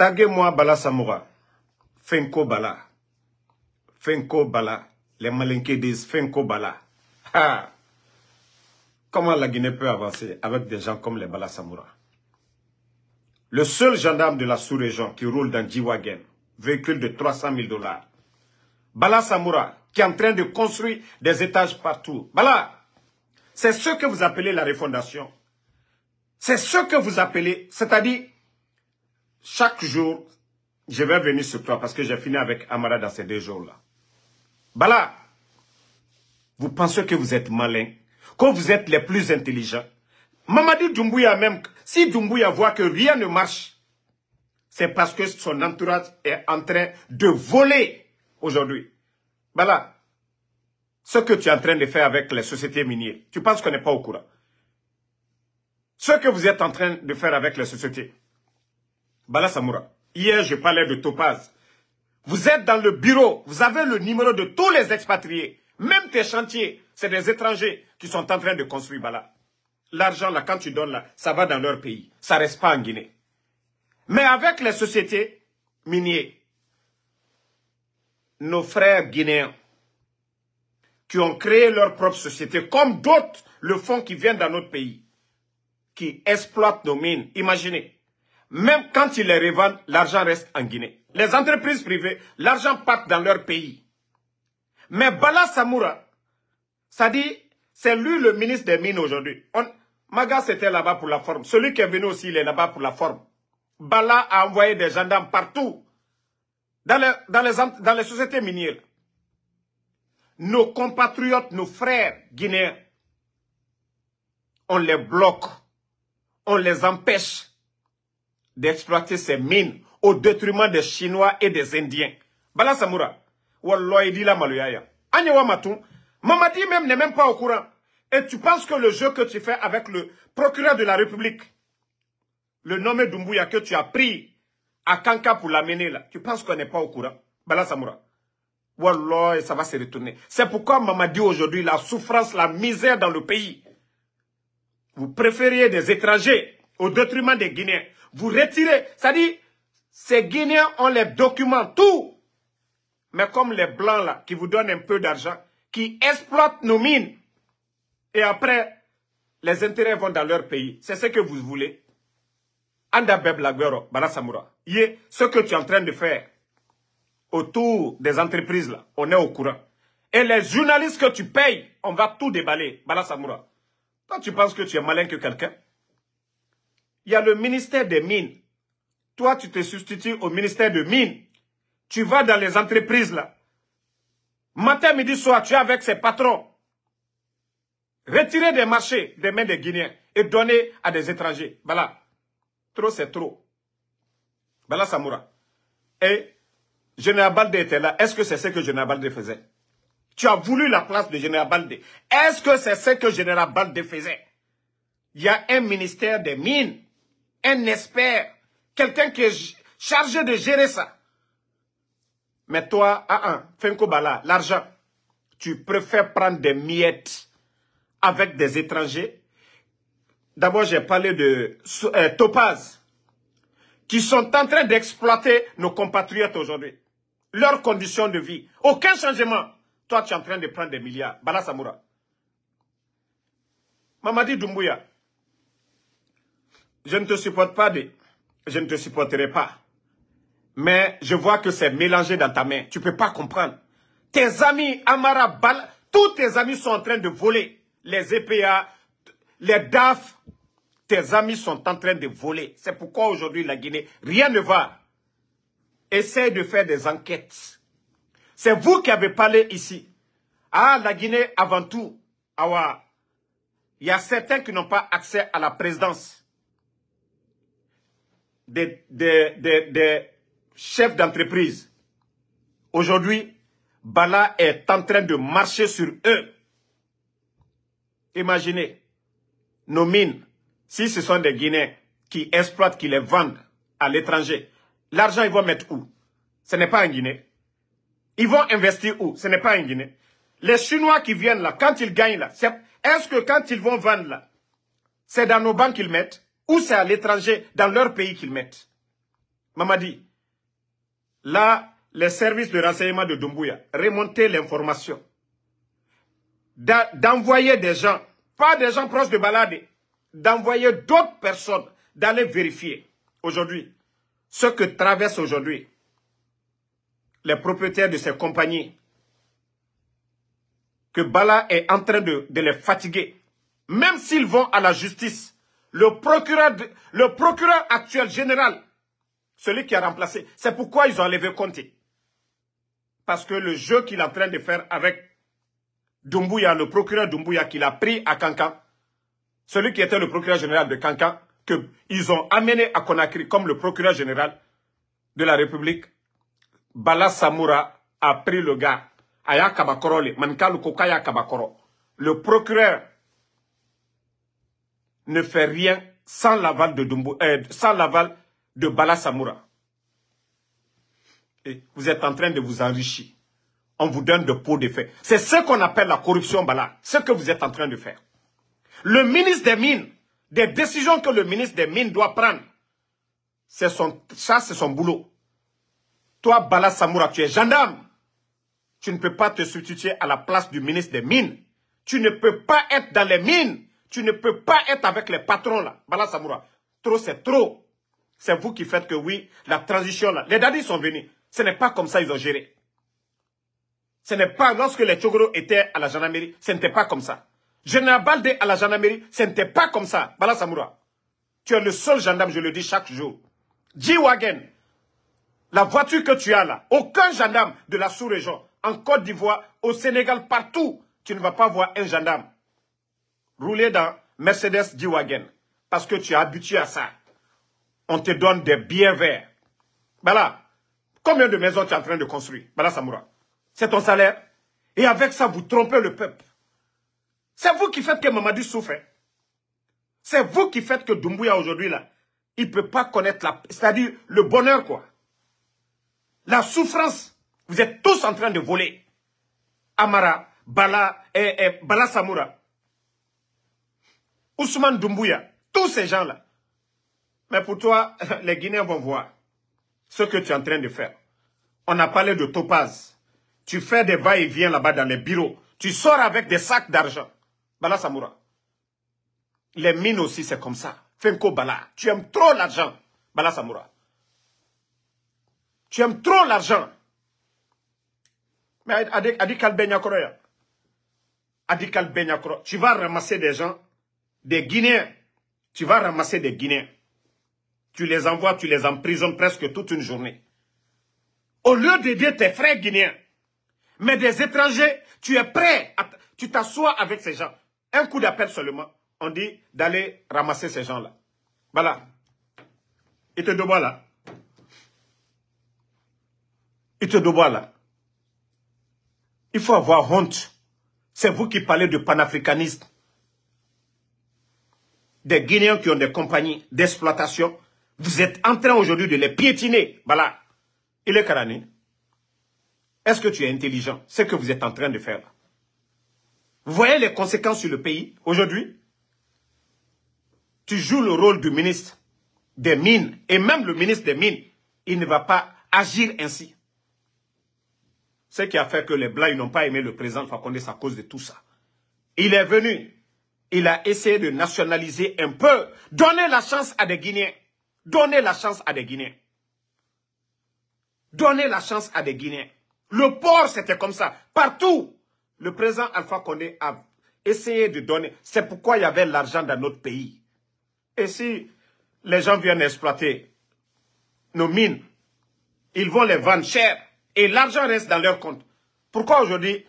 Taguez-moi Bala Samoura. Fenko Bala. Fenko Bala. Les malinqués disent Fenko Bala. Comment la Guinée peut avancer avec des gens comme les Bala Samoura Le seul gendarme de la sous-région qui roule dans g véhicule de 300 000 dollars. Bala Samoura, qui est en train de construire des étages partout. Bala, c'est ce que vous appelez la refondation. C'est ce que vous appelez, c'est-à-dire chaque jour, je vais venir sur toi parce que j'ai fini avec Amara dans ces deux jours-là. Bala, vous pensez que vous êtes malin, que vous êtes les plus intelligents. Mamadi Doumbouya même, si Doumbouya voit que rien ne marche, c'est parce que son entourage est en train de voler aujourd'hui. Bala, ce que tu es en train de faire avec les sociétés minières, tu penses qu'on n'est pas au courant. Ce que vous êtes en train de faire avec les sociétés, Bala Samoura, hier je parlais de Topaz. Vous êtes dans le bureau, vous avez le numéro de tous les expatriés, même tes chantiers, c'est des étrangers qui sont en train de construire Bala. L'argent là, quand tu donnes là, ça va dans leur pays, ça reste pas en Guinée. Mais avec les sociétés minières, nos frères guinéens qui ont créé leur propre société, comme d'autres le font qui viennent dans notre pays, qui exploitent nos mines. Imaginez, même quand ils les revendent, l'argent reste en Guinée. Les entreprises privées, l'argent part dans leur pays. Mais Bala Samoura, ça dit, c'est lui le ministre des Mines aujourd'hui. Maga c'était là-bas pour la forme. Celui qui est venu aussi, il est là-bas pour la forme. Bala a envoyé des gendarmes partout. Dans dans les, dans les sociétés minières. Nos compatriotes, nos frères guinéens, on les bloque, on les empêche d'exploiter ces mines au détriment des Chinois et des Indiens. Bala Samoura, Wallah dit la Malouyaya. Matou, Mamadi même n'est même pas au courant. Et tu penses que le jeu que tu fais avec le procureur de la République, le nommé Dumbuya que tu as pris à Kanka pour l'amener là, tu penses qu'on n'est pas au courant. Bala Samoura. Wallah, ça va se retourner. C'est pourquoi Mamadi aujourd'hui, la souffrance, la misère dans le pays. Vous préfériez des étrangers au détriment des Guinéens vous retirez. C'est-à-dire, ces Guinéens ont les documents, tout. Mais comme les Blancs, là, qui vous donnent un peu d'argent, qui exploitent nos mines, et après, les intérêts vont dans leur pays. C'est ce que vous voulez. Andabeb Bala Balasamura, ce que tu es en train de faire autour des entreprises, là, on est au courant. Et les journalistes que tu payes, on va tout déballer, Balasamura. Toi, tu penses que tu es malin que quelqu'un il y a le ministère des mines. Toi, tu te substitues au ministère des mines. Tu vas dans les entreprises là. Matin, midi, soir, tu es avec ses patrons. Retirer des marchés des mains des Guinéens et donner à des étrangers. Voilà. Trop, c'est trop. Voilà, Samoura. Et Général Balde était là. Est-ce que c'est ce que Général Balde faisait Tu as voulu la place de Général Balde. Est-ce que c'est ce que Général Balde faisait Il y a un ministère des mines un expert, quelqu'un qui est chargé de gérer ça. Mais toi, ah Fenko Bala, l'argent, tu préfères prendre des miettes avec des étrangers. D'abord, j'ai parlé de euh, Topaz, qui sont en train d'exploiter nos compatriotes aujourd'hui. Leurs conditions de vie. Aucun changement. Toi, tu es en train de prendre des milliards. Bala Samoura. Mamadi Doumbouya, je ne te supporte pas, de, je ne te supporterai pas. Mais je vois que c'est mélangé dans ta main. Tu ne peux pas comprendre. Tes amis, Amara Bal, tous tes amis sont en train de voler. Les EPA, les DAF, tes amis sont en train de voler. C'est pourquoi aujourd'hui, la Guinée, rien ne va. Essaye de faire des enquêtes. C'est vous qui avez parlé ici. Ah, la Guinée, avant tout, il y a certains qui n'ont pas accès à la présidence des, chefs d'entreprise. Aujourd'hui, Bala est en train de marcher sur eux. Imaginez, nos mines, si ce sont des Guinéens qui exploitent, qui les vendent à l'étranger, l'argent ils vont mettre où Ce n'est pas en Guinée. Ils vont investir où Ce n'est pas en Guinée. Les Chinois qui viennent là, quand ils gagnent là, est-ce que quand ils vont vendre là, c'est dans nos banques qu'ils mettent ou c'est à l'étranger, dans leur pays qu'ils mettent. Mamadi, là, les services de renseignement de Dumbuya Remonter l'information. D'envoyer des gens, pas des gens proches de Balade, d'envoyer d'autres personnes, d'aller vérifier aujourd'hui ce que traversent aujourd'hui les propriétaires de ces compagnies, que Bala est en train de les fatiguer. Même s'ils vont à la justice, le procureur, actuel général, celui qui a remplacé, c'est pourquoi ils ont enlevé Conte. Parce que le jeu qu'il est en train de faire avec Dumbuya, le procureur Dumbuya qu'il a pris à Kankan. celui qui était le procureur général de Cancan, qu'ils ont amené à Conakry comme le procureur général de la République, Bala Samoura a pris le gars, Aya Kabakoro, le procureur ne fait rien sans l'aval de, euh, sans l'aval de Bala Samoura. vous êtes en train de vous enrichir. On vous donne de pots de fait. C'est ce qu'on appelle la corruption, Bala. Ce que vous êtes en train de faire. Le ministre des Mines, des décisions que le ministre des Mines doit prendre, c'est son, ça c'est son boulot. Toi, Bala Samoura, tu es gendarme. Tu ne peux pas te substituer à la place du ministre des Mines. Tu ne peux pas être dans les mines tu ne peux pas être avec les patrons là. Bala Samoura. Trop, c'est trop. C'est vous qui faites que oui, la transition là. Les dadis sont venus. Ce n'est pas comme ça ils ont géré. Ce n'est pas lorsque les Tchogoro étaient à la gendarmerie, ce n'était pas comme ça. Général Balde à la gendarmerie, ce n'était pas comme ça. Bala Samoura. Tu es le seul gendarme, je le dis chaque jour. G-Wagen, la voiture que tu as là, aucun gendarme de la sous-région, en Côte d'Ivoire, au Sénégal, partout, tu ne vas pas voir un gendarme rouler dans Mercedes g wagen parce que tu es habitué à ça. On te donne des biens verts. Voilà. Combien de maisons tu es en train de construire Bala Samoura. C'est ton salaire. Et avec ça, vous trompez le peuple. C'est vous qui faites que Mamadou souffre. Hein. C'est vous qui faites que Doumbouya aujourd'hui, là, il ne peut pas connaître la... C'est-à-dire le bonheur, quoi. La souffrance. Vous êtes tous en train de voler. Amara, Bala, et, eh, eh, Bala Samoura. Ousmane Doumbouya, tous ces gens-là. Mais pour toi, les Guinéens vont voir ce que tu es en train de faire. On a parlé de topaz. Tu fais des va-et-vient là-bas dans les bureaux. Tu sors avec des sacs d'argent. Bala Samoura. Les mines aussi, c'est comme ça. Fenko Bala, tu aimes trop l'argent. Bala Samoura. Tu aimes trop l'argent. Mais Adi Kalbenakroya. Adikal Adi Tu vas ramasser des gens des Guinéens. Tu vas ramasser des Guinéens. Tu les envoies, tu les emprisonnes presque toute une journée. Au lieu dire tes frères guinéens, mais des étrangers, tu es prêt, tu t'assois avec ces gens. Un coup d'appel seulement, on dit d'aller ramasser ces gens-là. Voilà. Il te doit là. Il te doit là. Il faut avoir honte. C'est vous qui parlez de panafricanisme des Guinéens qui ont des compagnies d'exploitation. Vous êtes en train aujourd'hui de les piétiner. Voilà. Il est carané. Est-ce que tu es intelligent C'est ce que vous êtes en train de faire. Vous voyez les conséquences sur le pays aujourd'hui Tu joues le rôle du ministre des Mines et même le ministre des Mines, il ne va pas agir ainsi. Ce qui a fait que les Blancs n'ont pas aimé le président Fakonde, c'est à cause de tout ça. Il est venu il a essayé de nationaliser un peu. Donner la chance à des Guinéens. Donner la chance à des Guinéens. Donner la chance à des Guinéens. Le port, c'était comme ça. Partout, le président Alpha Condé a essayé de donner. C'est pourquoi il y avait l'argent dans notre pays. Et si les gens viennent exploiter nos mines, ils vont les vendre cher. Et l'argent reste dans leur compte. Pourquoi aujourd'hui,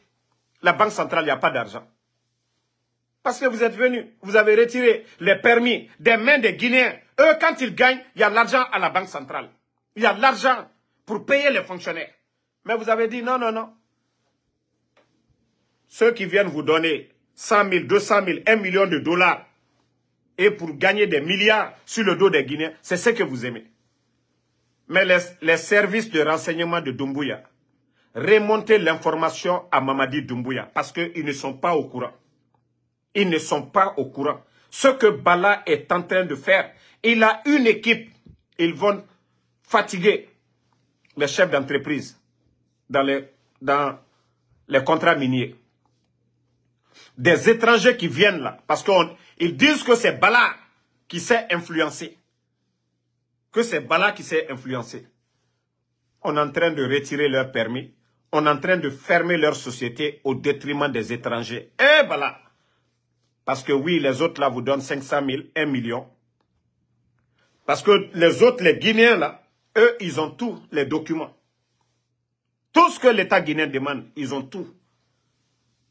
la Banque centrale, il n'y a pas d'argent parce que vous êtes venus, vous avez retiré les permis des mains des Guinéens. Eux, quand ils gagnent, il y a de l'argent à la Banque centrale. Il y a de l'argent pour payer les fonctionnaires. Mais vous avez dit non, non, non. Ceux qui viennent vous donner 100 000, 200 000, 1 million de dollars et pour gagner des milliards sur le dos des Guinéens, c'est ce que vous aimez. Mais les, les services de renseignement de Doumbouya, remontez l'information à Mamadi Doumbouya parce qu'ils ne sont pas au courant. Ils ne sont pas au courant. Ce que Bala est en train de faire, il a une équipe. Ils vont fatiguer les chefs d'entreprise dans les, contrats miniers. Des étrangers qui viennent là, parce qu'ils disent que c'est Bala qui s'est influencé. Que c'est Bala qui s'est influencé. On est en train de retirer leur permis. On est en train de fermer leur société au détriment des étrangers. Eh Bala parce que oui, les autres là vous donnent 500 000, 1 million. Parce que les autres, les Guinéens là, eux, ils ont tous les documents. Tout ce que l'État guinéen demande, ils ont tout.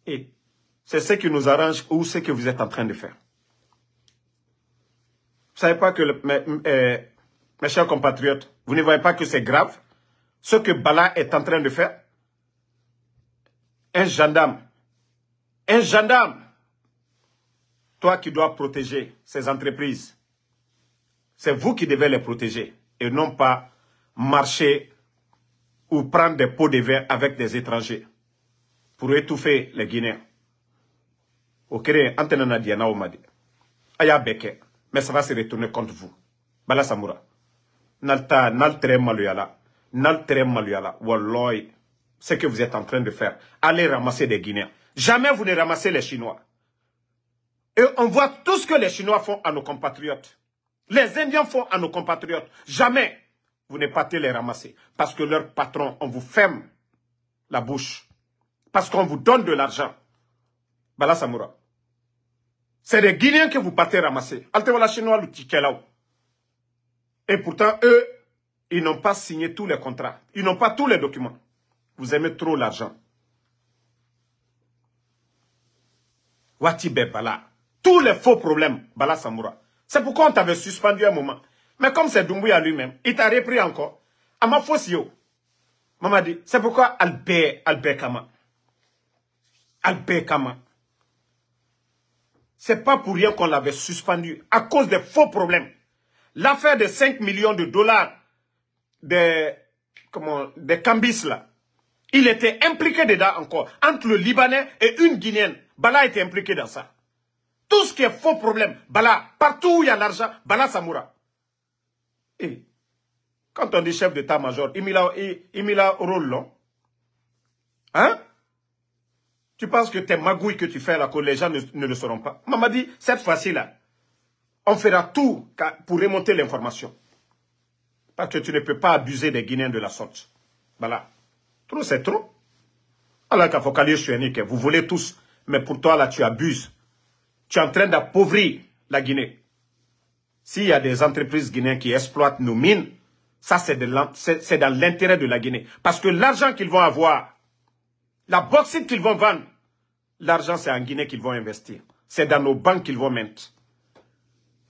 Et c'est ce qui nous arrange ou ce que vous êtes en train de faire. Vous savez pas que, euh, mes, chers compatriotes, vous ne voyez pas que c'est grave ce que Bala est en train de faire Un gendarme, un gendarme toi qui dois protéger ces entreprises, c'est vous qui devez les protéger et non pas marcher ou prendre des pots de verre avec des étrangers pour étouffer les Guinéens. Ok, Antenana Nadia, Omade, Aya Beke, mais ça va se retourner contre vous. Bala Samoura, Nalta, Naltere Maluyala, Naltere Maluyala, Walloy, ce que vous êtes en train de faire, allez ramasser des Guinéens. Jamais vous ne ramassez les Chinois. Et on voit tout ce que les Chinois font à nos compatriotes. Les Indiens font à nos compatriotes. Jamais vous ne partez les ramasser. Parce que leur patron, on vous ferme la bouche. Parce qu'on vous donne de l'argent. Bala Samoura. C'est des Guinéens que vous partez ramasser. voilà Chinois, Tikelao. Et pourtant, eux, ils n'ont pas signé tous les contrats. Ils n'ont pas tous les documents. Vous aimez trop l'argent. Wati Bebala tous les faux problèmes, Bala Samoura. C'est pourquoi on t'avait suspendu un moment. Mais comme c'est Doumbouya lui-même, il t'a repris encore. Ama ma Maman dit, c'est pourquoi Albert, Albert Kama. Albert Kama. C'est pas pour rien qu'on l'avait suspendu à cause des faux problèmes. L'affaire de 5 millions de dollars des, comment, Cambis là. Il était impliqué dedans encore, entre le Libanais et une Guinéenne. Bala était impliqué dans ça. Tout ce qui est faux problème, Bala, partout où il y a l'argent, Bala Samoura. Et quand on dit chef d'état-major, il met rôle Hein Tu penses que tes magouilles que tu fais là, que les gens ne, le sauront pas. Maman dit, cette fois-ci-là, on fera tout pour remonter l'information. Parce que tu ne peux pas abuser des Guinéens de la sorte. Voilà. Trop, c'est trop. Alors qu'il faut suis Vous voulez tous, mais pour toi, là, tu abuses. Tu es en train d'appauvrir la Guinée. S'il y a des entreprises guinéennes qui exploitent nos mines, ça c'est dans l'intérêt de la Guinée. Parce que l'argent qu'ils vont avoir, la bauxite qu'ils vont vendre, l'argent c'est en Guinée qu'ils vont investir. C'est dans nos banques qu'ils vont mettre.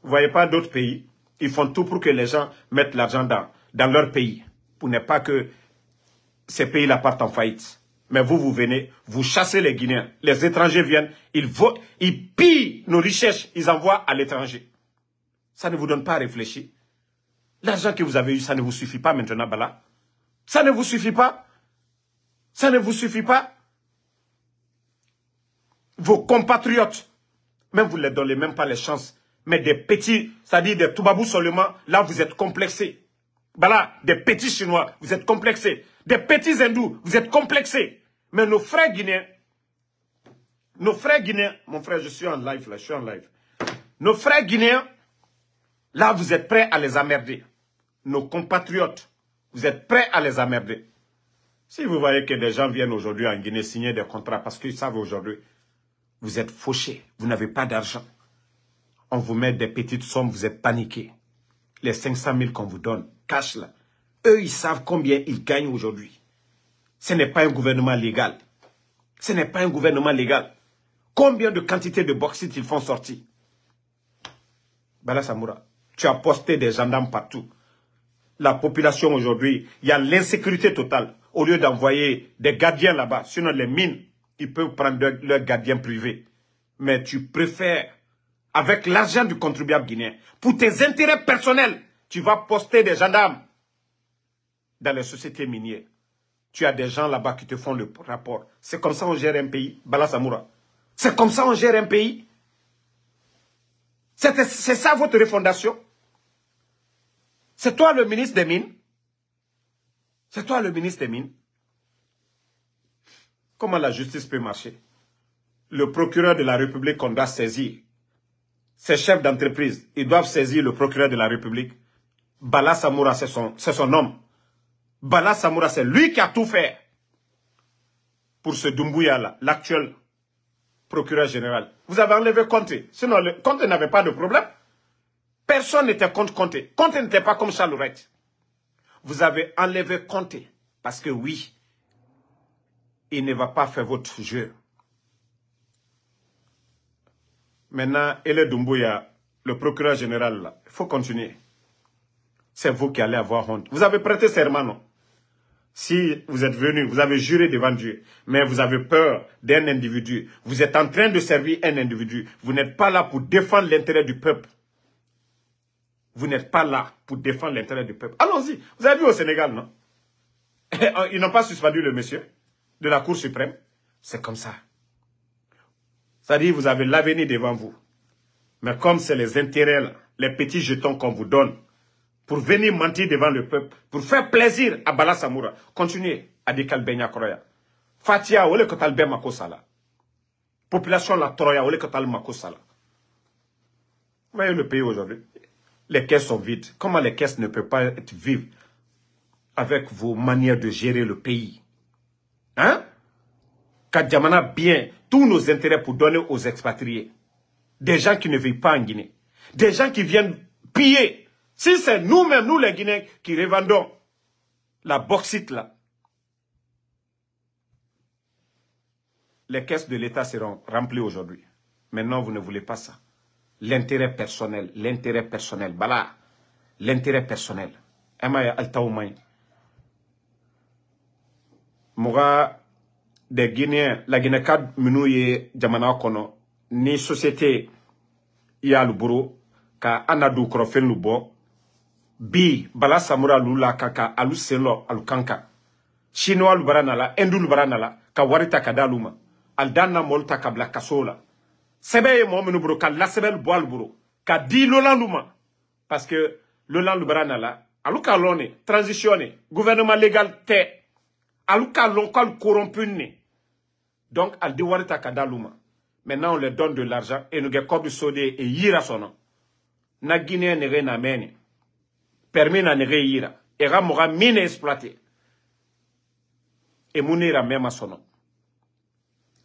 Vous voyez pas d'autres pays, ils font tout pour que les gens mettent l'argent dans, dans leur pays, pour ne pas que ces pays-là partent en faillite. Mais vous, vous venez, vous chassez les Guinéens. Les étrangers viennent, ils, ils pillent nos richesses. ils envoient à l'étranger. Ça ne vous donne pas à réfléchir. L'argent que vous avez eu, ça ne vous suffit pas maintenant, Bala. Ça ne vous suffit pas. Ça ne vous suffit pas. Vos compatriotes, même vous ne leur donnez même pas les chances. Mais des petits, c'est-à-dire des toubabous seulement, là vous êtes complexés. Bala, des petits chinois, vous êtes complexés. Des petits hindous, vous êtes complexés. Mais nos frères guinéens, nos frères guinéens, mon frère, je suis en live là, je suis en live. Nos frères guinéens, là, vous êtes prêts à les emmerder. Nos compatriotes, vous êtes prêts à les emmerder. Si vous voyez que des gens viennent aujourd'hui en Guinée signer des contrats parce qu'ils savent aujourd'hui, vous êtes fauchés, vous n'avez pas d'argent. On vous met des petites sommes, vous êtes paniqués. Les 500 000 qu'on vous donne, cache là, eux, ils savent combien ils gagnent aujourd'hui. Ce n'est pas un gouvernement légal. Ce n'est pas un gouvernement légal. Combien de quantités de bauxite ils font sortir Bala Samoura, tu as posté des gendarmes partout. La population aujourd'hui, il y a l'insécurité totale. Au lieu d'envoyer des gardiens là-bas, sinon les mines, ils peuvent prendre leurs gardiens privés. Mais tu préfères, avec l'argent du contribuable guinéen, pour tes intérêts personnels, tu vas poster des gendarmes dans les sociétés minières. Tu as des gens là-bas qui te font le rapport. C'est comme ça on gère un pays, Bala Samoura. C'est comme ça on gère un pays. C'est ça votre refondation. C'est toi le ministre des Mines. C'est toi le ministre des Mines. Comment la justice peut marcher Le procureur de la République qu'on doit saisir, ses chefs d'entreprise, ils doivent saisir le procureur de la République. Bala Samoura, c'est son, son homme. Bala Samoura, c'est lui qui a tout fait pour ce Dumbuya-là, l'actuel procureur général. Vous avez enlevé Comté. Sinon, Comté n'avait pas de problème. Personne n'était contre Comté. Conté n'était pas comme Chalourette. Vous avez enlevé Comté. Parce que oui, il ne va pas faire votre jeu. Maintenant, Ele Dumbuya, le procureur général, il faut continuer. C'est vous qui allez avoir honte. Vous avez prêté serment, non si vous êtes venu, vous avez juré devant Dieu, mais vous avez peur d'un individu, vous êtes en train de servir un individu, vous n'êtes pas là pour défendre l'intérêt du peuple. Vous n'êtes pas là pour défendre l'intérêt du peuple. Allons-y. Vous avez vu au Sénégal, non Ils n'ont pas suspendu le monsieur de la Cour suprême. C'est comme ça. C'est-à-dire, vous avez l'avenir devant vous. Mais comme c'est les intérêts, les petits jetons qu'on vous donne, pour venir mentir devant le peuple, pour faire plaisir à Bala Samoura. Continuez à décaler Fatia, où est makosala. Population la Troya, est makosala. Voyez le pays aujourd'hui. Les caisses sont vides. Comment les caisses ne peuvent pas être vives avec vos manières de gérer le pays Hein Kadjamana bien tous nos intérêts pour donner aux expatriés. Des gens qui ne vivent pas en Guinée. Des gens qui viennent piller si c'est nous-mêmes, nous les Guinéens, qui revendons la bauxite là, les caisses de l'État seront remplies aujourd'hui. Maintenant, vous ne voulez pas ça. L'intérêt personnel, l'intérêt personnel, voilà, l'intérêt personnel. Emma dire. Moura des Guinéens, la Guinée cadre, Minouye, Djamana Kono, ni société, bureau. ka Anadou Krofel Lubo, bi bala samura Lula la Alukanka, alu selo alu kanka. chinois alu bara nala alu Aldana, ka ma la sebel boal ka parce que Lolan, bara Aluka, alu kalone gouvernement légal te. alu kalon lɔn donc Aldi, di Kadaluma. maintenant on leur donne de l'argent et nous get du sodé et yira son na guinéen nege permis na yira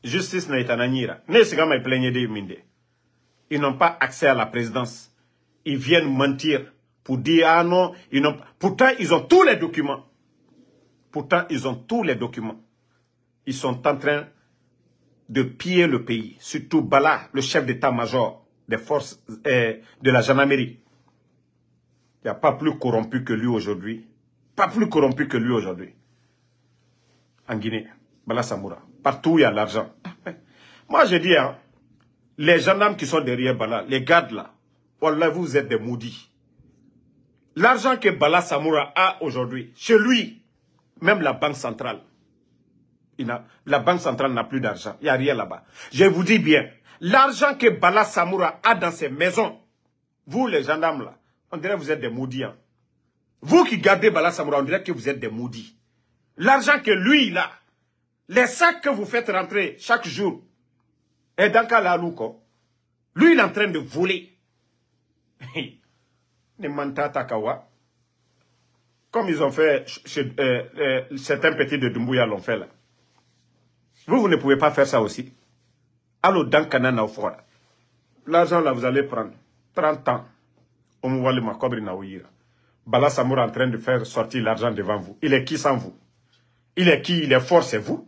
justice de ils n'ont pas accès à la présidence ils viennent mentir pour dire ah non pourtant ils ont tous les documents pourtant ils ont tous les documents ils sont en train de piller le pays surtout Bala le chef d'état-major des forces euh, de la gendarmerie il n'y a pas plus corrompu que lui aujourd'hui. Pas plus corrompu que lui aujourd'hui. En Guinée, Bala Samoura. Partout il y a l'argent. Moi, je dis, hein, les gendarmes qui sont derrière Bala, les gardes là, vous êtes des maudits. L'argent que Bala Samoura a aujourd'hui, chez lui, même la Banque centrale, il a, la Banque centrale n'a plus d'argent. Il n'y a rien là-bas. Je vous dis bien, l'argent que Bala Samoura a dans ses maisons, vous les gendarmes là, on dirait que vous êtes des maudits. Hein. Vous qui gardez Bala on dirait que vous êtes des maudits. L'argent que lui, il a, les sacs que vous faites rentrer chaque jour, et dans louko. lui, il est en train de voler. Takawa. Comme ils ont fait, chez, euh, euh, certains petits de Dumbuya l'ont fait là. Vous, vous ne pouvez pas faire ça aussi. Allô, dans L'argent là, vous allez prendre 30 ans le Makobri Naouira. Bala en train de faire sortir l'argent devant vous. Il est qui sans vous Il est qui Il est fort, c'est vous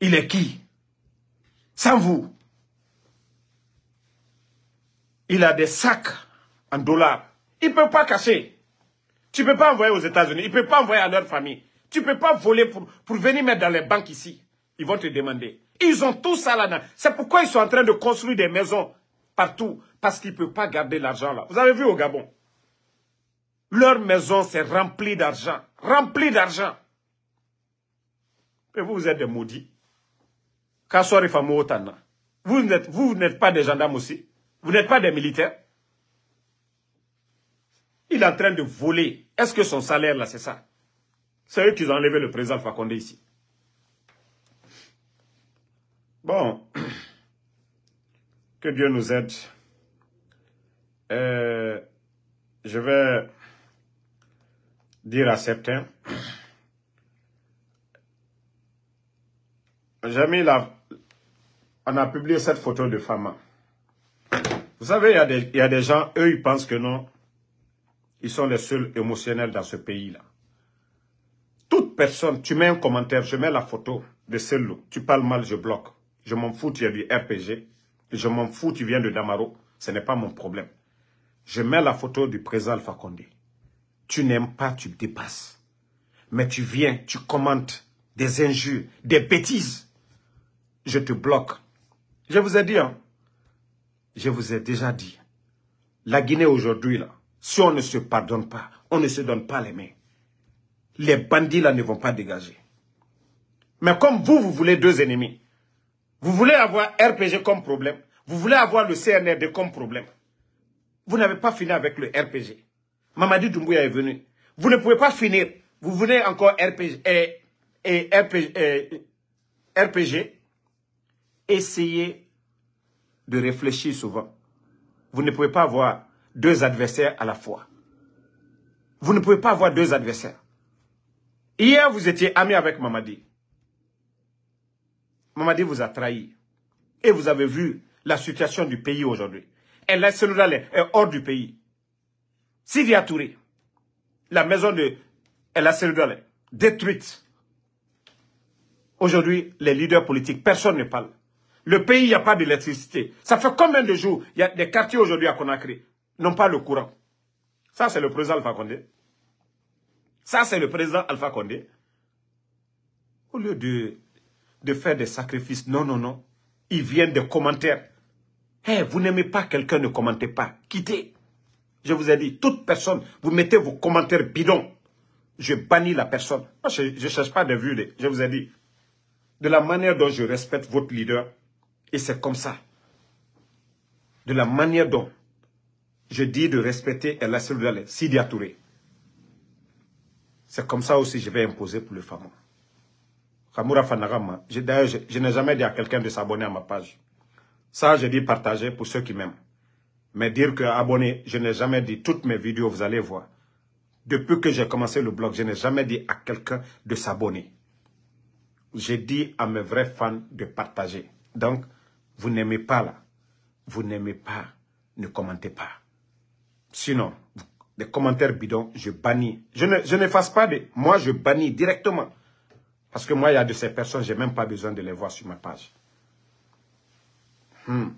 Il est qui Sans vous. Il a des sacs en dollars. Il ne peut pas cacher. Tu ne peux pas envoyer aux États-Unis. Il ne peut pas envoyer à leur famille. Tu ne peux pas voler pour, pour venir mettre dans les banques ici. Ils vont te demander. Ils ont tout ça là-dedans. C'est pourquoi ils sont en train de construire des maisons partout parce qu'il ne peut pas garder l'argent là. Vous avez vu au Gabon, leur maison s'est remplie d'argent, remplie d'argent. Et vous, vous êtes des maudits. Vous n'êtes vous, n'êtes pas des gendarmes aussi. Vous n'êtes pas des militaires. Il est en train de voler. Est-ce que son salaire, là, c'est ça C'est eux qui ont enlevé le président Fakonde ici. Bon. Que Dieu nous aide. Euh, je vais dire à certains, j'ai mis la, on a publié cette photo de Fama. Vous savez, il y, a des, y a des gens, eux, ils pensent que non, ils sont les seuls émotionnels dans ce pays-là. Toute personne, tu mets un commentaire, je mets la photo de celle-là. Tu parles mal, je bloque. Je m'en fous, tu es du RPG. Je m'en fous, tu viens de Damaro. Ce n'est pas mon problème. Je mets la photo du président Alpha Condé. Tu n'aimes pas, tu dépasses. Mais tu viens, tu commentes des injures, des bêtises. Je te bloque. Je vous ai dit, hein. je vous ai déjà dit, la Guinée aujourd'hui, là, si on ne se pardonne pas, on ne se donne pas les mains, les bandits là ne vont pas dégager. Mais comme vous, vous voulez deux ennemis, vous voulez avoir RPG comme problème, vous voulez avoir le CNRD comme problème, vous n'avez pas fini avec le RPG. Mamadi Doumbouya est venu. Vous ne pouvez pas finir. Vous venez encore RPG, Essayez de réfléchir souvent. Vous ne pouvez pas avoir deux adversaires à la fois. Vous ne pouvez pas avoir deux adversaires. Hier, vous étiez ami avec Mamadi. Mamadi vous a trahi. Et vous avez vu la situation du pays aujourd'hui et la est hors du pays. Sidi Touré, la maison de El est détruite. Aujourd'hui, les leaders politiques, personne ne parle. Le pays, il n'y a pas d'électricité. Ça fait combien de jours Il y a des quartiers aujourd'hui à Conakry n'ont pas le courant. Ça, c'est le président Alpha Condé. Ça, c'est le président Alpha Condé. Au lieu de, de faire des sacrifices, non, non, non. Ils viennent des commentaires. Eh, vous n'aimez pas quelqu'un, ne commentez pas. Quittez. Je vous ai dit, toute personne, vous mettez vos commentaires bidons. Je bannis la personne. je ne cherche pas de vues. Je vous ai dit, de la manière dont je respecte votre leader, et c'est comme ça. De la manière dont je dis de respecter El Asseloudalé, Sidi Touré. C'est comme ça aussi que je vais imposer pour le femmes. d'ailleurs, je n'ai jamais dit à quelqu'un de s'abonner à ma page. Ça, je dis partager pour ceux qui m'aiment. Mais dire que abonner, je n'ai jamais dit toutes mes vidéos, vous allez voir. Depuis que j'ai commencé le blog, je n'ai jamais dit à quelqu'un de s'abonner. J'ai dit à mes vrais fans de partager. Donc, vous n'aimez pas là. Vous n'aimez pas, ne commentez pas. Sinon, des commentaires bidons, je bannis. Je n'efface ne, fasse pas de... Moi, je bannis directement. Parce que moi, il y a de ces personnes, je n'ai même pas besoin de les voir sur ma page. Hmm.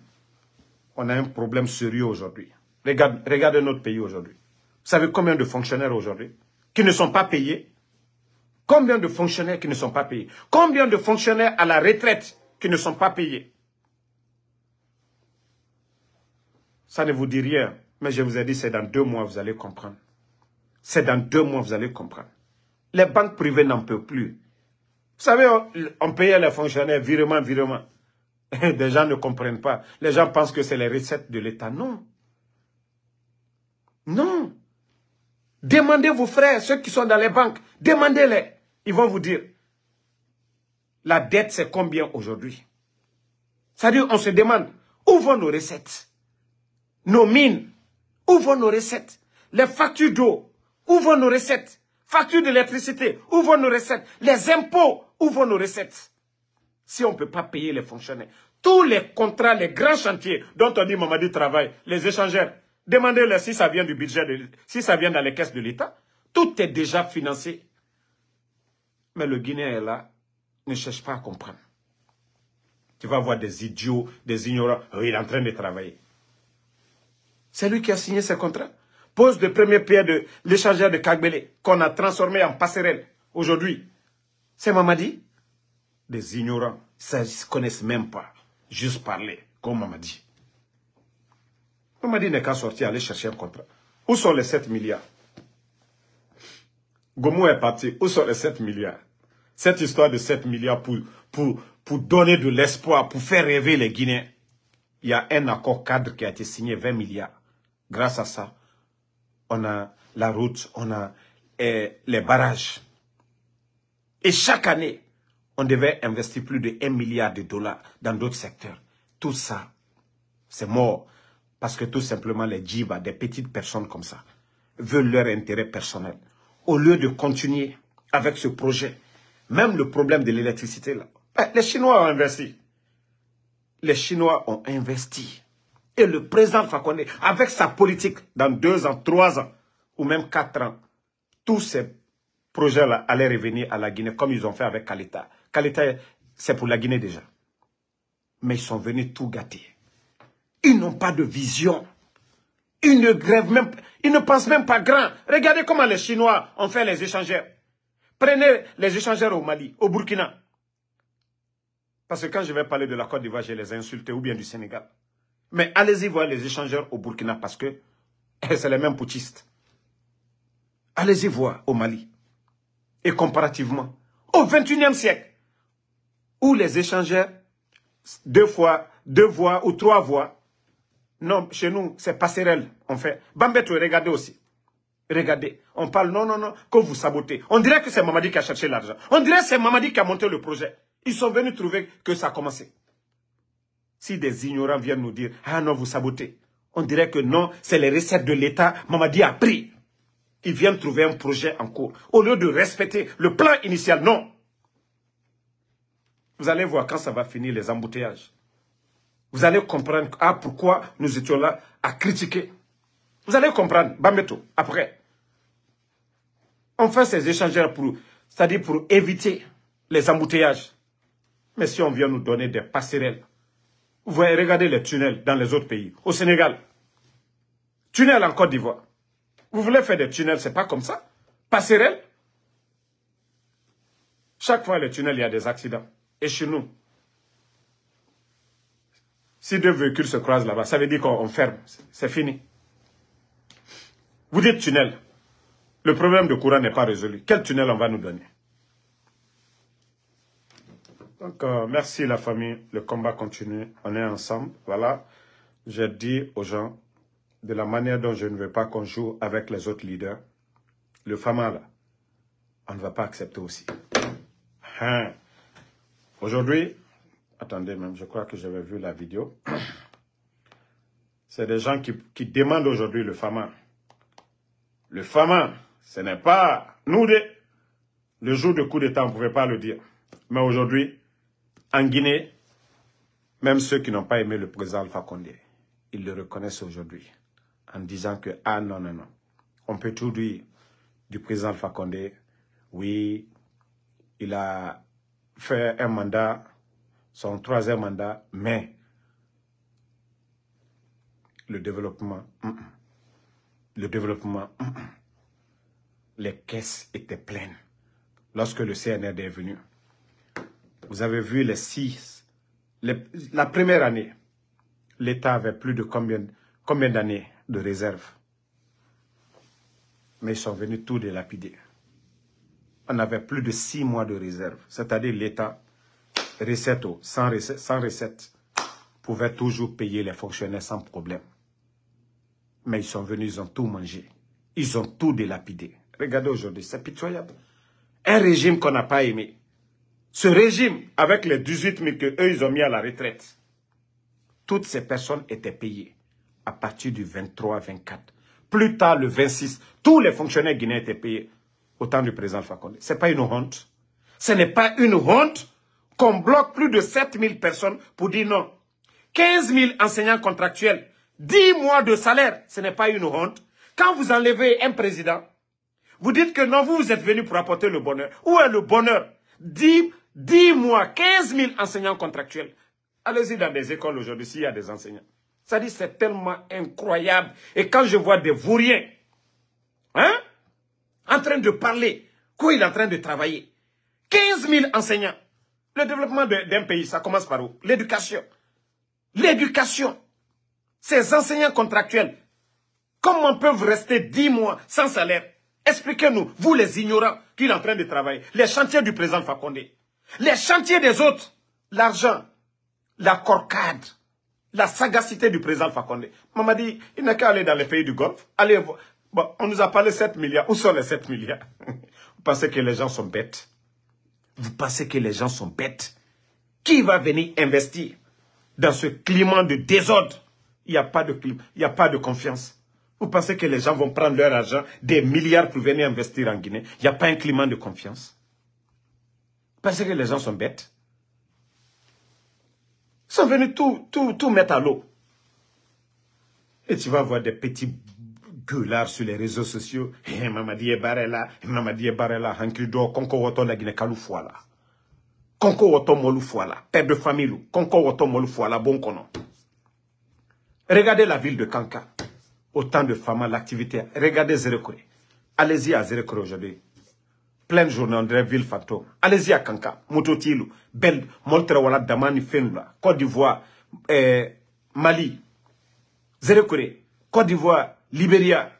on a un problème sérieux aujourd'hui. regardez notre pays aujourd'hui. Vous savez combien de fonctionnaires aujourd'hui qui ne sont pas payés Combien de fonctionnaires qui ne sont pas payés Combien de fonctionnaires à la retraite qui ne sont pas payés Ça ne vous dit rien, mais je vous ai dit, c'est dans deux mois, vous allez comprendre. C'est dans deux mois, vous allez comprendre. Les banques privées n'en peuvent plus. Vous savez, on payait les fonctionnaires virement, virement. Des gens ne comprennent pas. Les gens pensent que c'est les recettes de l'État. Non. Non. Demandez vos frères, ceux qui sont dans les banques. Demandez-les. Ils vont vous dire. La dette, c'est combien aujourd'hui C'est-à-dire, on se demande, où vont nos recettes Nos mines, où vont nos recettes Les factures d'eau, où vont nos recettes Factures d'électricité, où vont nos recettes Les impôts, où vont nos recettes si on ne peut pas payer les fonctionnaires. Tous les contrats, les grands chantiers dont on dit Mamadi travaille, les échangeurs, demandez-leur si ça vient du budget, si ça vient dans les caisses de l'État. Tout est déjà financé. Mais le Guinéen est là, ne cherche pas à comprendre. Tu vas voir des idiots, des ignorants. Euh, il est en train de travailler. C'est lui qui a signé ce contrats. Pose de premier pierre de l'échangeur de Kagbele, qu'on a transformé en passerelle aujourd'hui. C'est Mamadi des ignorants, ça ne connaissent même pas. Juste parler, comme on m'a dit. On m'a dit n'est qu'à sortir, aller chercher un contrat. Où sont les 7 milliards Gomu est parti. Où sont les 7 milliards Cette histoire de 7 milliards pour, donner de l'espoir, pour faire rêver les Guinéens. Il y a un accord cadre qui a été signé, 20 milliards. Grâce à ça, on a la route, on a eh, les barrages. Et chaque année, on devait investir plus de 1 milliard de dollars dans d'autres secteurs. Tout ça, c'est mort. Parce que tout simplement, les djibas, des petites personnes comme ça, veulent leur intérêt personnel. Au lieu de continuer avec ce projet, même le problème de l'électricité, eh, les Chinois ont investi. Les Chinois ont investi. Et le président Fakonde, avec sa politique, dans deux ans, trois ans, ou même quatre ans, tous ces projets-là allaient revenir à la Guinée, comme ils ont fait avec Kalita c'est pour la Guinée déjà. Mais ils sont venus tout gâter. Ils n'ont pas de vision. Ils ne grèvent même, ils ne pensent même pas grand. Regardez comment les Chinois ont fait les échangeurs. Prenez les échangeurs au Mali, au Burkina. Parce que quand je vais parler de la Côte d'Ivoire, je les insultés, ou bien du Sénégal. Mais allez-y voir les échangeurs au Burkina parce que c'est les mêmes putistes. Allez-y voir au Mali. Et comparativement, au 21e siècle, ou les échangeurs, deux fois, deux voix ou trois voix. Non, chez nous, c'est passerelle, on fait. Bambeto, regardez aussi. Regardez, on parle, non, non, non, que vous sabotez. On dirait que c'est Mamadi qui a cherché l'argent. On dirait que c'est Mamadi qui a monté le projet. Ils sont venus trouver que ça a commencé. Si des ignorants viennent nous dire, ah non, vous sabotez. On dirait que non, c'est les recettes de l'État. Mamadi a pris. Ils viennent trouver un projet en cours. Au lieu de respecter le plan initial, non. Vous allez voir quand ça va finir les embouteillages. Vous allez comprendre ah, pourquoi nous étions là à critiquer. Vous allez comprendre, Bameto, après. On fait ces échangeurs pour, c'est-à-dire pour éviter les embouteillages. Mais si on vient nous donner des passerelles, vous voyez, regardez les tunnels dans les autres pays. Au Sénégal, tunnel en Côte d'Ivoire. Vous voulez faire des tunnels, n'est pas comme ça. Passerelles. Chaque fois, les tunnels, il y a des accidents et chez nous. Si deux véhicules se croisent là-bas, ça veut dire qu'on ferme. C'est fini. Vous dites tunnel. Le problème de courant n'est pas résolu. Quel tunnel on va nous donner Donc, euh, merci la famille. Le combat continue. On est ensemble. Voilà. J'ai dit aux gens, de la manière dont je ne veux pas qu'on joue avec les autres leaders, le Fama on ne va pas accepter aussi. Hein? Aujourd'hui, attendez même, je crois que j'avais vu la vidéo. C'est des gens qui, qui demandent aujourd'hui le FAMA. Le FAMA, ce n'est pas nous. De, le jour de coup d'État, on ne pouvait pas le dire. Mais aujourd'hui, en Guinée, même ceux qui n'ont pas aimé le président Alpha Condé, ils le reconnaissent aujourd'hui en disant que, ah non, non, non, on peut tout dire du président Alpha Condé. Oui, il a faire un mandat, son troisième mandat, mais le développement, mm, mm. le développement, mm, les caisses étaient pleines lorsque le CNRD est venu. Vous avez vu les six, la première année, l'État avait plus de combien, combien d'années de réserve. Mais ils sont venus tout délapider on avait plus de six mois de réserve. C'est-à-dire l'État, recette, sans recette, sans recette, pouvait toujours payer les fonctionnaires sans problème. Mais ils sont venus, ils ont tout mangé. Ils ont tout délapidé. Regardez aujourd'hui, c'est pitoyable. Un régime qu'on n'a pas aimé. Ce régime, avec les 18 000 qu'eux, ils ont mis à la retraite, toutes ces personnes étaient payées à partir du 23-24. Plus tard, le 26, tous les fonctionnaires guinéens étaient payés au temps du président Fakonde. Ce n'est pas une honte. Ce n'est pas une honte qu'on bloque plus de 7000 personnes pour dire non. 15 000 enseignants contractuels, 10 mois de salaire, ce n'est pas une honte. Quand vous enlevez un président, vous dites que non, vous, êtes venu pour apporter le bonheur. Où est le bonheur 10, mois, 15 000 enseignants contractuels. Allez-y dans des écoles aujourd'hui s'il y a des enseignants. Ça dit, c'est tellement incroyable. Et quand je vois des vauriens, hein, en train de parler, quoi il est en train de travailler. 15 000 enseignants. Le développement d'un pays, ça commence par où L'éducation. L'éducation. Ces enseignants contractuels, comment peuvent rester 10 mois sans salaire Expliquez-nous, vous les ignorants, qu'il est en train de travailler. Les chantiers du président Fakonde. Les chantiers des autres. L'argent. La corcade. La sagacité du président Fakonde. Maman dit, il n'a qu'à aller dans les pays du Golfe. Allez voir. Bon, on nous a parlé 7 milliards. Où sont les 7 milliards Vous pensez que les gens sont bêtes Vous pensez que les gens sont bêtes Qui va venir investir dans ce climat de désordre Il n'y a, pas de il a pas de confiance. Vous pensez que les gens vont prendre leur argent, des milliards pour venir investir en Guinée Il n'y a pas un climat de confiance. Vous pensez que les gens sont bêtes Ils sont venus tout, tout mettre à l'eau. Et tu vas voir des petits gueulard sur les réseaux sociaux. Eh, Mamadi Barela, eh, Mamadi Barela, Hankido, hein, Konko Woto la Guinée Fouala. Konko Woto Fouala, père de famille, Konko Woto Fouala, bon konon. Regardez la ville de Kanka. Autant de femmes, à l'activité. Regardez Zerekore. Allez-y à Zerekore aujourd'hui. Pleine journée, André Ville fantôme. Allez-y à Kanka, Moutotilou. Belle, Moltrewala, Damani, Fenoula. Côte d'Ivoire, eh, Mali, Zerekore, Côte d'Ivoire, Libéria.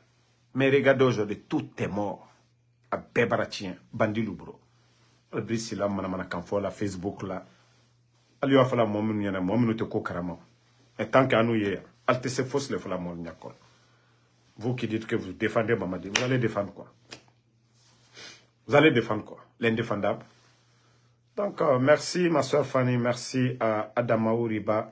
Mais regardez aujourd'hui, tout est mort. À Bébaratien, Bandi Loubro. Brice là, manamana kanfo la Facebook là. Ali wa fala momu nyana momu te ko karama. Et tant qu'à nous hier, alte se fausse le fala momu nyakon. Vous qui dites que vous défendez Mamadi, vous allez défendre quoi Vous allez défendre quoi L'indéfendable Donc, euh, merci ma soeur Fanny, merci à Adama Ouriba.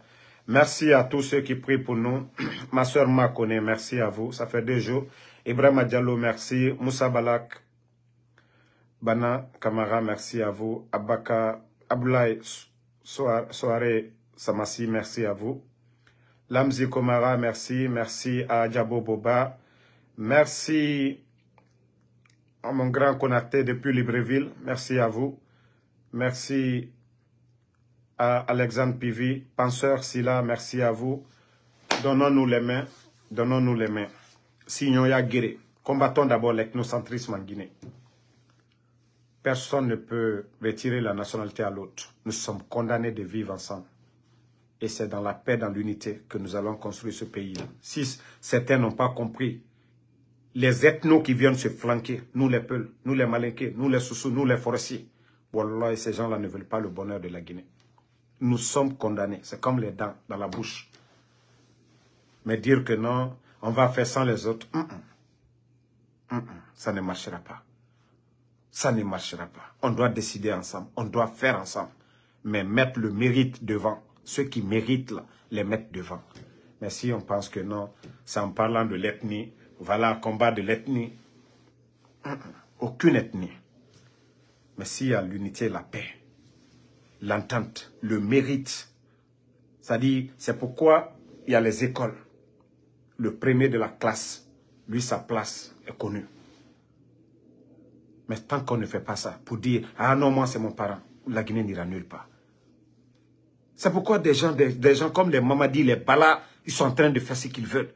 Merci à tous ceux qui prient pour nous. Ma soeur Makone, merci à vous. Ça fait deux jours. Ibrahim Adjalo, merci. Moussa Balak, Bana Kamara, merci à vous. Abaka, Ablaï Soare Samassi, merci à vous. Lamzi Komara, merci. Merci à Djabo Boba. Merci à mon grand connecté depuis Libreville. Merci à vous. Merci Alexandre Pivi, Penseur Silla, merci à vous. Donnons-nous les mains, donnons-nous les mains. Signons guéré. combattons d'abord l'ethnocentrisme en Guinée. Personne ne peut retirer la nationalité à l'autre. Nous sommes condamnés de vivre ensemble. Et c'est dans la paix, dans l'unité que nous allons construire ce pays Si certains n'ont pas compris, les ethnos qui viennent se flanquer, nous les Peuls, nous les Malinqués, nous les Soussous, nous les Forestiers, Wallah, ces gens-là ne veulent pas le bonheur de la Guinée nous sommes condamnés. C'est comme les dents dans la bouche. Mais dire que non, on va faire sans les autres, ça ne marchera pas. Ça ne marchera pas. On doit décider ensemble, on doit faire ensemble. Mais mettre le mérite devant. Ceux qui méritent, les mettre devant. Mais si on pense que non, c'est en parlant de l'ethnie, voilà, combat de l'ethnie. Aucune ethnie. Mais s'il y a l'unité et la paix, l'entente, le mérite. cest à c'est pourquoi il y a les écoles. Le premier de la classe, lui, sa place est connue. Mais tant qu'on ne fait pas ça, pour dire, ah non, moi, c'est mon parent, la Guinée n'ira nulle part. C'est pourquoi des gens, des, gens comme les Mamadi, les Bala, ils sont en train de faire ce qu'ils veulent.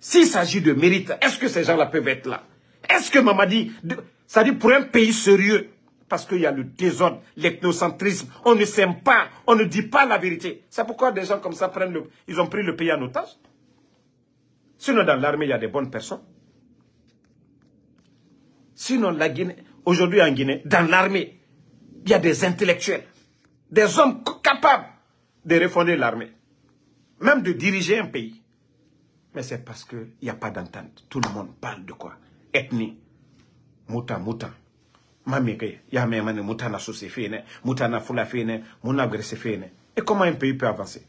S'il s'agit de mérite, est-ce que ces gens-là peuvent être là Est-ce que Mamadi... Ça dit pour un pays sérieux, parce qu'il y a le désordre, l'ethnocentrisme. On ne s'aime pas, on ne dit pas la vérité. C'est pourquoi des gens comme ça prennent le... Ils ont pris le pays en otage. Sinon, dans l'armée, il y a des bonnes personnes. Sinon, la Guinée... Aujourd'hui, en Guinée, dans l'armée, il y a des intellectuels. Des hommes capables de refonder l'armée. Même de diriger un pays. Mais c'est parce qu'il n'y a pas d'entente. Tout le monde parle de quoi Ethnie. Mouta, mouta. mamike ya mane mutana susi fine mutana fula fine munagresi fine et comment un pays peut avancer